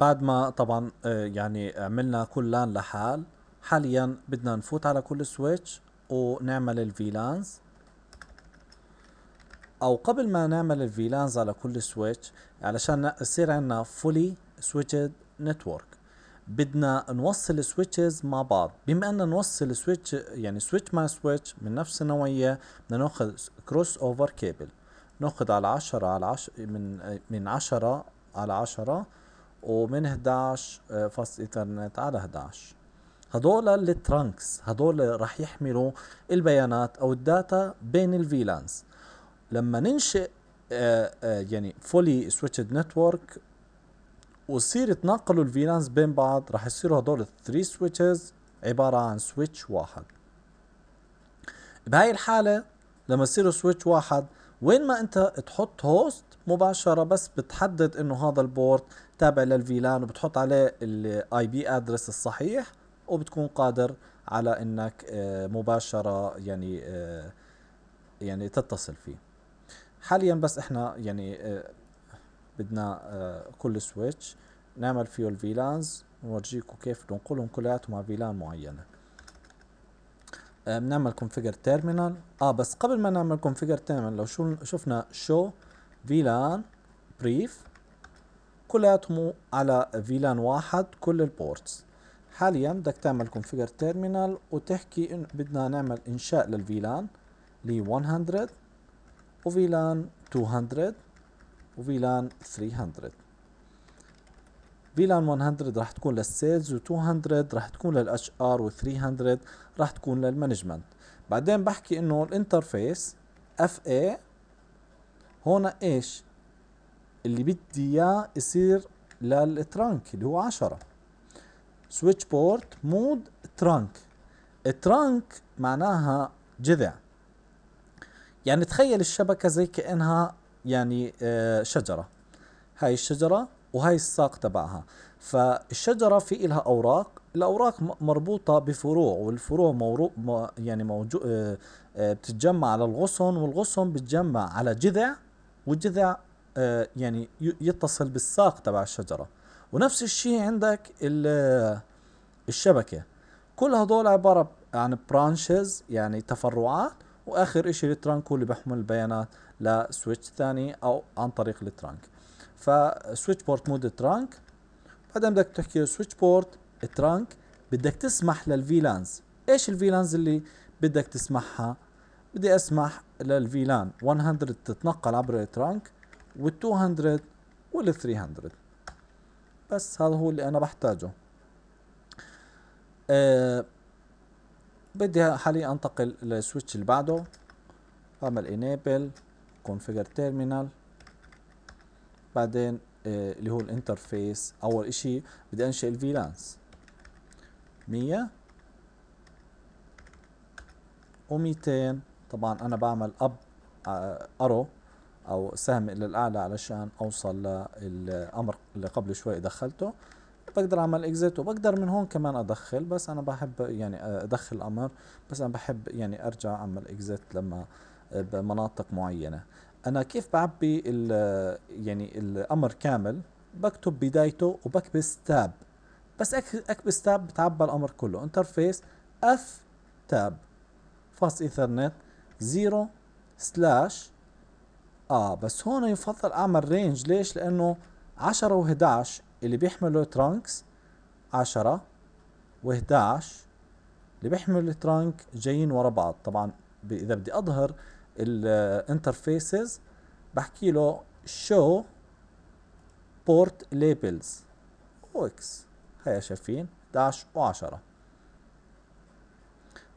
بعد ما طبعا آه، يعني عملنا كل لان لحال حاليا بدنا نفوت على كل سويتش ونعمل الفيلانز او قبل ما نعمل الفيلانز على كل سويتش علشان يصير عندنا فولي سويتشد نتورك بدنا نوصل سويتشز مع بعض بما ان نوصل سويتش يعني سويتش مع سويتش من نفس النوعيه بدنا ناخذ كروس اوفر كيبل ناخذ على 10 على 10 من آه، من 10 على 10 ومن 11 آه، فص ايثرنت على 11 هدول الترانكس هدول رح يحملوا البيانات او الداتا بين الفيلانس لما ننشئ آه، آه، يعني فولي سويتشد نتورك وصير يتناقلوا الفيلانس بين بعض رح يصيروا هدول الثري سويتشز عبارة عن سويتش واحد بهاي الحالة لما يصيروا سويتش واحد وين ما انت تحط هوست مباشره بس بتحدد انه هذا البورت تابع للفيلان وبتحط عليه الاي بي ادرس الصحيح وبتكون قادر على انك آه، مباشره يعني آه، يعني تتصل فيه حاليا بس احنا يعني آه، بدنا كل سويتش نعمل فيه الفيلانز ونورجيكم كيف ننقلهم كلياتهم على فيلان معينه آه، بنعمل كونفيجر تيرمينال اه بس قبل ما نعمل كونفيجر تيرمينال لو شو شفنا شو فيلان بريف كلياتهم على فيلان واحد كل البورتس حاليا بدك تعمل كونفيجر تيرمينال وتحكي إن بدنا نعمل انشاء للفيلان ل 100 وفيلان 200 وفيلان 300 فيلان 100 رح تكون للسيلز و200 رح تكون للاتش ار و300 رح تكون للمانجمنت بعدين بحكي انه الانترفيس اف اي هون ايش اللي بدي اياه يصير للترانك اللي هو 10 سويتش بورت مود ترانك الترانك معناها جذع يعني تخيل الشبكة زي كأنها يعني آه، شجرة هاي الشجرة وهي الساق تبعها فالشجرة في إلها أوراق الأوراق مربوطة بفروع والفروع مورو يعني موجو آه، آه، بتتجمع على الغصن والغصن بتجمع على جذع والجذع آه، يعني يتصل بالساق تبع الشجرة ونفس الشيء عندك الشبكة كل هدول عبارة عن برانشز يعني تفرعات واخر شيء الترانك هو اللي بيحمل البيانات لسويتش ثاني او عن طريق الترانك فسويتش بورت مود ترانك بعدين بدك تحكي سويتش بورت ترانك بدك تسمح للفيلانز ايش الفيلانز اللي بدك تسمحها بدي اسمح للفيلان 100 تتنقل عبر الترانك وال200 وال300 بس هذا هو اللي انا بحتاجه أه بدي حاليا انتقل للسويتش اللي بعده بعمل enable configure terminal بعدين آه، اللي هو الانترفيس اول اشي بدي انشئ الفيلانس مية وميتين طبعا انا بعمل اب ارو آه، او سهم الى الاعلى علشان اوصل للامر اللي قبل شوي دخلته بقدر اعمل اكزيت وبقدر من هون كمان ادخل بس انا بحب يعني آه، ادخل امر بس انا بحب يعني ارجع اعمل اكزيت لما بمناطق معينه انا كيف بعبي ال يعني الامر كامل بكتب بدايته وبكبس تاب بس اكبس تاب بتعبى الامر كله انترفيس اف تاب فاست ايثرنت 0 سلاش اه بس هون يفضل اعمل رينج ليش لانه 10 و11 اللي بيحملوا ترانكس 10 و11 اللي بيحملوا ترانك جايين ورا بعض طبعا اذا بدي اظهر الانترفيسز بحكي له show port labels OX هيا شايفين 11 و10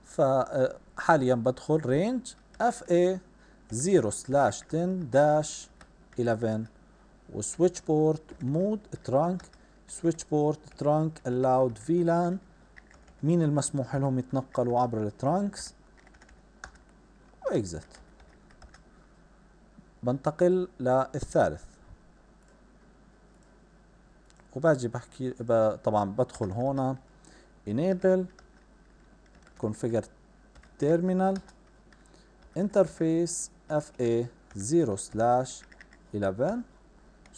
فحاليا آه، بدخل range FA 0 slash 10 dash 11 وسويتش بورت مود ترانك سويتش بورت ترانك allowed VLAN مين المسموح لهم يتنقلوا عبر الترانكس واكزت بنتقل للثالث وباجي بحكي طبعا بدخل هون enable configure terminal interface fa 0 slash 11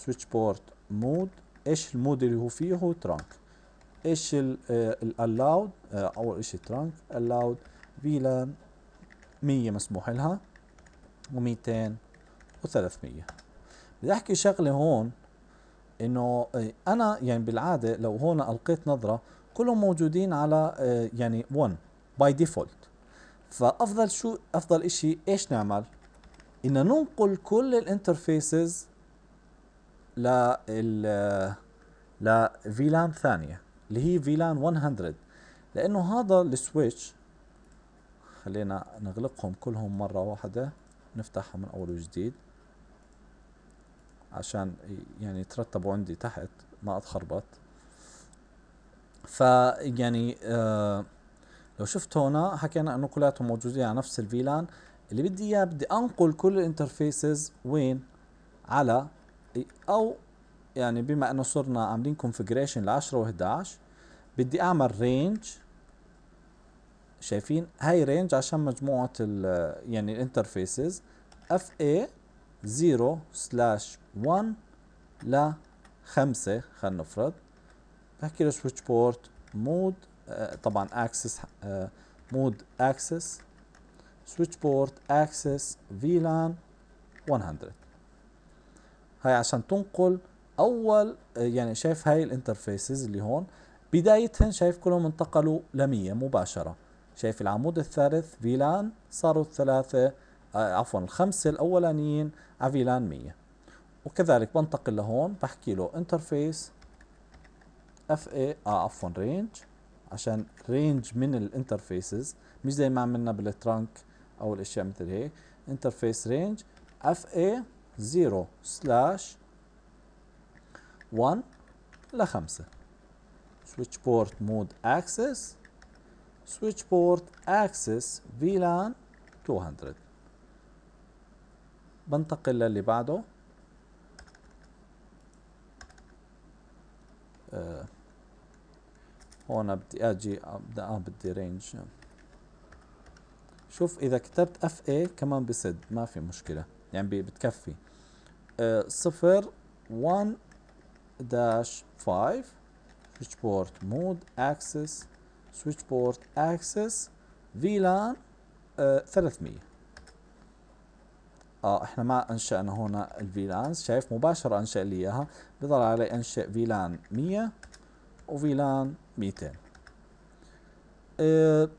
switch port mode ايش المود اللي هو فيه هو trunk ايش ال allowed اول اشي trunk allowed VLAN 100 مسموح لها و200 و300 بدي احكي شغله هون انه إيه، انا يعني بالعاده لو هون القيت نظره كلهم موجودين على إيه، يعني 1 باي ديفولت فافضل شو افضل شيء ايش نعمل ان ننقل كل الانترفيسز ل لفيلان ثانيه اللي هي فيلان 100 لانه هذا السويتش خلينا نغلقهم كلهم مره واحده نفتحها من اول وجديد عشان يعني يترتبوا عندي تحت ما اتخربط فيعني آه لو شفت هنا حكينا انه كلياتهم موجودين على نفس الفيلان اللي بدي اياه بدي انقل كل الانترفيسز وين على او يعني بما انه صرنا عاملين كونفجريشن ل 10 و11 بدي اعمل رينج شايفين هاي رينج عشان مجموعه ال يعني الانترفيسز اف اي 0 سلاش 1 ل 5 خلينا نفرض بحكي له سويتش بورت مود آه، طبعا اكسس آه، مود اكسس سويتش بورت اكسس فيلان 100 هاي عشان تنقل اول آه، يعني شايف هاي الانترفيسز اللي هون بدايتهن شايف كلهم انتقلوا ل 100 مباشره شايف العمود الثالث فيلان صاروا الثلاثه عفوا الخمسه الاولانيين على فيلان 100 وكذلك بنتقل لهون بحكي له انترفيس اف اي اه عفوا رينج عشان رينج من الانترفيسز مش زي ما عملنا بالترانك او الاشياء مثل هيك انترفيس رينج اف اي 0 سلاش 1 ل 5 سويتش بورت مود اكسس سويتش بورت اكسس فيلان 200 بنتقل للي بعده آه، هون بدي اجي بدي اه بدي رينج شوف اذا كتبت اف اي كمان بسد ما في مشكله يعني بتكفي آه، صفر 1 داش 5 سويتش بورت مود اكسس سويتش بورت اكسس فيلان 300 اه احنا ما انشأنا هنا الفيلانز شايف مباشرة انشأ لي اياها بضل علي انشئ فيلان 100 وفيلان 200 اه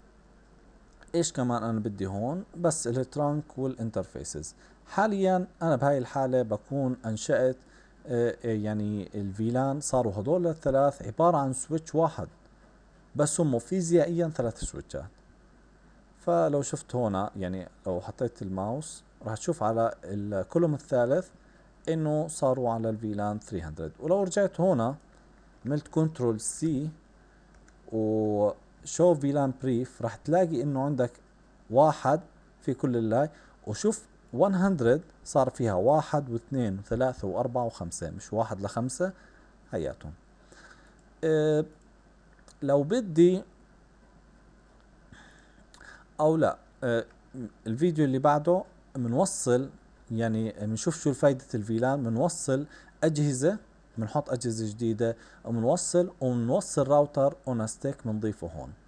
ايش كمان انا بدي هون بس الترانك والانترفيسز حاليا انا بهاي الحالة بكون انشأت اه يعني الفيلان صاروا هدول الثلاث عبارة عن سويتش واحد بس هم فيزيائيا ثلاث سويتشات فلو شفت هنا يعني لو حطيت الماوس راح تشوف على الكولوم الثالث انه صاروا على الفيلان 300 ولو رجعت هنا عملت كنترول سي وشو فيلان بريف راح تلاقي انه عندك واحد في كل اللاي وشوف 100 صار فيها واحد واثنين وثلاثة وأربعة وخمسة مش واحد لخمسة هياتهم آه، لو بدي أو لا آه، الفيديو اللي بعده بنوصل يعني بنشوف شو الفائدة الفيلان بنوصل أجهزة بنحط أجهزة جديدة وبنوصل وبنوصل راوتر أونستيك بنضيفه هون